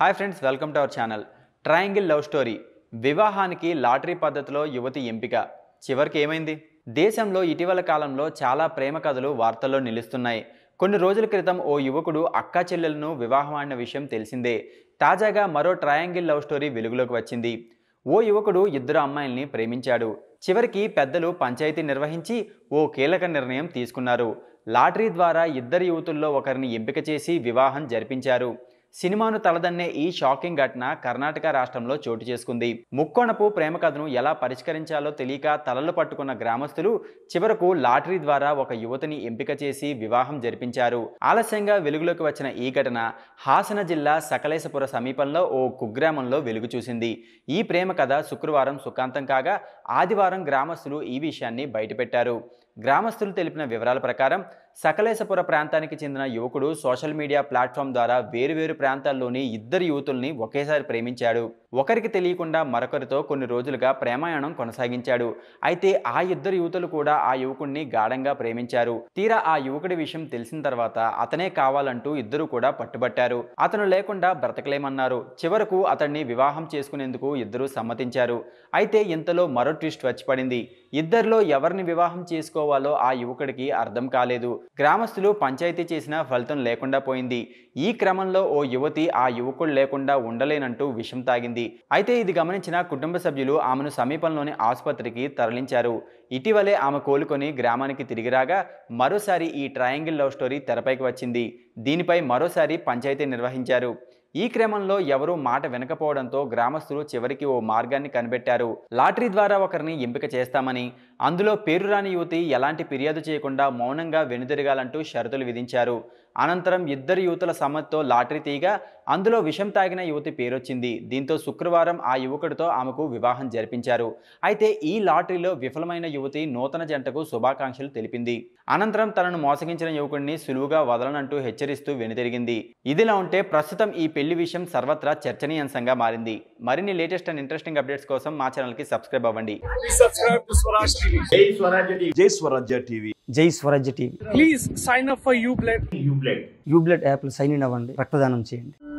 hi friends welcome to our channel triangle love story వివాహానికి lottery పద్ధతిలో యువతి ఎంపిక చివరికి ఏమైంది దేశంలో ఇటీవల కాలంలో చాలా ప్రేమ కథలు వార్తల్లో నిలుస్తున్నాయి కొన్ని రోజుల క్రితం ఓ యువకుడు అక్క చెల్లెలను వివాహమాడిన విషయం తెలిసిందే తాజాగా మరో ట్రయాంగిల్ లవ్ స్టోరీ వెలుగులోకి వచ్చింది ఓ యువకుడు ఇద్దరు అమ్మాయిల్ని ప్రేమించాడు చివరికి పెద్దలు పంచాయతీ నిర్వహించి ఓ కీలక నిర్ణయం తీసుకున్నారు లాటరీ ద్వారా ఇద్దరు యువతుల్లో ఒకరిని ఎంపిక చేసి వివాహం జరిపించారు సినిమాను తలదన్నే ఈ షాకింగ్ ఘటన కర్ణాటక రాష్ట్రంలో చోటు చేసుకుంది ముక్కొనపు ప్రేమ కథను ఎలా పరిష్కరించాలో తెలియక తలలు పట్టుకున్న గ్రామస్తులు చివరకు లాటరీ ద్వారా ఒక యువతిని ఎంపిక చేసి వివాహం జరిపించారు ఆలస్యంగా వెలుగులోకి వచ్చిన ఈ ఘటన హాసన జిల్లా సకలేశపుర సమీపంలో ఓ కుగ్రామంలో వెలుగు చూసింది ఈ ప్రేమ కథ శుక్రవారం సుఖాంతం కాగా ఆదివారం గ్రామస్తులు ఈ విషయాన్ని బయటపెట్టారు గ్రామస్తులు తెలిపిన వివరాల ప్రకారం సకలేశపుర ప్రాంతానికి చెందిన యువకుడు సోషల్ మీడియా ప్లాట్ఫామ్ ద్వారా వేరువేరు ప్రాంతాల్లోని ఇద్దరు యువతుల్ని ఒకేసారి ప్రేమించాడు ఒకరికి తెలియకుండా మరొకరితో కొన్ని రోజులుగా ప్రేమాయణం కొనసాగించాడు అయితే ఆ ఇద్దరు యువతులు కూడా ఆ యువకుడిని గాఢంగా ప్రేమించారు తీరా ఆ యువకుడి విషయం తెలిసిన తర్వాత అతనే కావాలంటూ ఇద్దరు కూడా పట్టుబట్టారు అతను లేకుండా బ్రతకలేమన్నారు చివరకు అతన్ని వివాహం చేసుకునేందుకు ఇద్దరు సమ్మతించారు అయితే ఇంతలో మరో ట్విస్ట్ వచ్చిపడింది ఇద్దరిలో ఎవరిని వివాహం చేసుకోవాలో ఆ యువకుడికి అర్థం కాలేదు గ్రామస్తులు పంచాయతీ చేసిన ఫలితం లేకుండా పోయింది ఈ క్రమంలో ఓ యువతి ఆ యువకుడు లేకుండా ఉండలేనంటూ విషం తాగింది జరిగింది అయితే ఇది గమనించిన కుటుంబ సభ్యులు ఆమెను సమీపంలోని ఆసుపత్రికి తరలించారు ఇటీవలే ఆమె కోలుకొని గ్రామానికి తిరిగి రాగా మరోసారి ఈ ట్రయాంగిల్ లవ్ స్టోరీ తెరపైకి వచ్చింది దీనిపై మరోసారి పంచాయతీ నిర్వహించారు ఈ క్రమంలో ఎవరూ మాట వినకపోవడంతో గ్రామస్తులు చివరికి ఓ మార్గాన్ని కనిపెట్టారు లాటరీ ద్వారా ఒకరిని ఎంపిక చేస్తామని అందులో పేరు రాని యువతి ఎలాంటి ఫిర్యాదు చేయకుండా మౌనంగా వెనుదిరగాలంటూ షరతులు విధించారు అనంతరం ఇద్దరు యువతుల సమ్మతితో లాటరీ తీయగా అందులో విషం తాగిన యువతి పేరొచ్చింది దీంతో శుక్రవారం ఆ యువకుడితో ఆమెకు వివాహం జరిపించారు అయితే ఈ లాటరీలో విఫలమైన యువతి నూతన జంటకు శుభాకాంక్షలు తెలిపింది అనంతరం తనను మోసగించిన యువకుడిని సులువుగా వదలనంటూ హెచ్చరిస్తూ వెనుతిరిగింది ఇదిలా ఉంటే ప్రస్తుతం ఈ పెళ్లి విషయం సర్వత్రా చర్చనీయాంశంగా మారింది మరిన్ని లేటెస్ట్ అండ్ ఇంట్రెస్టింగ్ అప్డేట్స్ కోసం మా ఛానల్ సబ్స్క్రైబ్ అవ్వండి జై స్వరాజ్య టీవీ జై Swarajya TV please sign up for U Blood U Blood U Blood app sign in అవ్వండి రక్తదానం చేయండి